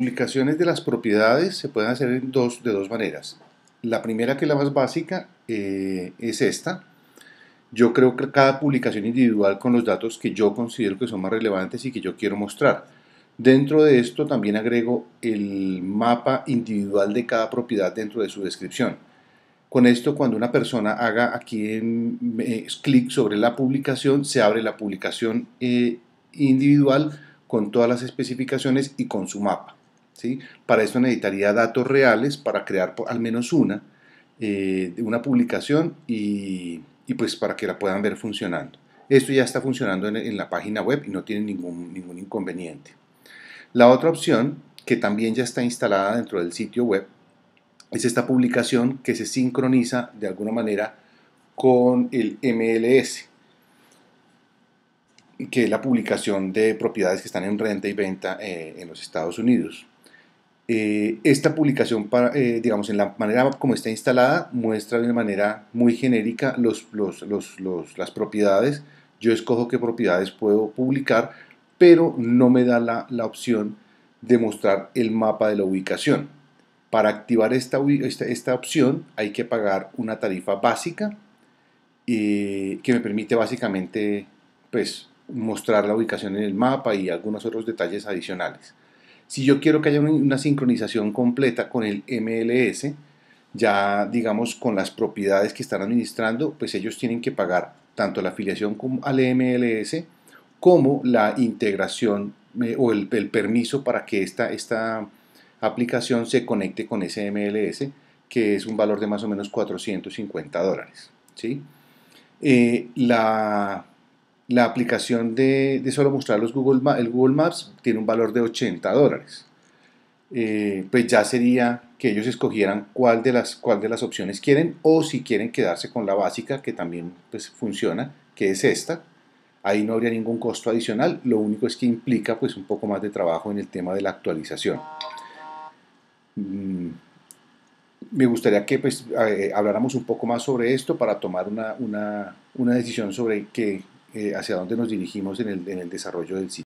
publicaciones de las propiedades se pueden hacer en dos, de dos maneras. La primera, que es la más básica, eh, es esta. Yo creo que cada publicación individual con los datos que yo considero que son más relevantes y que yo quiero mostrar. Dentro de esto también agrego el mapa individual de cada propiedad dentro de su descripción. Con esto, cuando una persona haga aquí eh, clic sobre la publicación, se abre la publicación eh, individual con todas las especificaciones y con su mapa. Para eso necesitaría datos reales para crear al menos una, eh, una publicación y, pues para que la puedan ver funcionando. Esto ya está funcionando en, la página web y no tiene ningún, inconveniente. La otra opción, que también ya está instalada dentro del sitio web, es esta publicación que se sincroniza de alguna manera con el MLS, que es la publicación de propiedades que están en renta y venta eh, en los Estados Unidos. Eh, esta publicación, eh, digamos, en la manera como está instalada, muestra de manera muy genérica las propiedades. Yo escojo qué propiedades puedo publicar, pero no me da la, opción de mostrar el mapa de la ubicación. Para activar esta, opción hay que pagar una tarifa básica eh, que me permite básicamente pues, mostrar la ubicación en el mapa y algunos otros detalles adicionales. Si yo quiero que haya una sincronización completa con el MLS, ya digamos con las propiedades que están administrando, pues ellos tienen que pagar tanto la afiliación al MLS como la integración eh, o el, permiso para que esta, esta aplicación se conecte con ese MLS, que es un valor de más o menos 450 dólares. ¿sí? Eh, la la aplicación de, solo mostrar los Google, el Google Maps tiene un valor de 80 dólares. Eh, pues ya sería que ellos escogieran cuál de, las, cuál de las opciones quieren o si quieren quedarse con la básica que también pues, funciona, que es esta. Ahí no habría ningún costo adicional, lo único es que implica pues un poco más de trabajo en el tema de la actualización. Mm, me gustaría que pues, eh, habláramos un poco más sobre esto para tomar una, una decisión sobre qué, eh, hacia dónde nos dirigimos en el, en el desarrollo del sitio.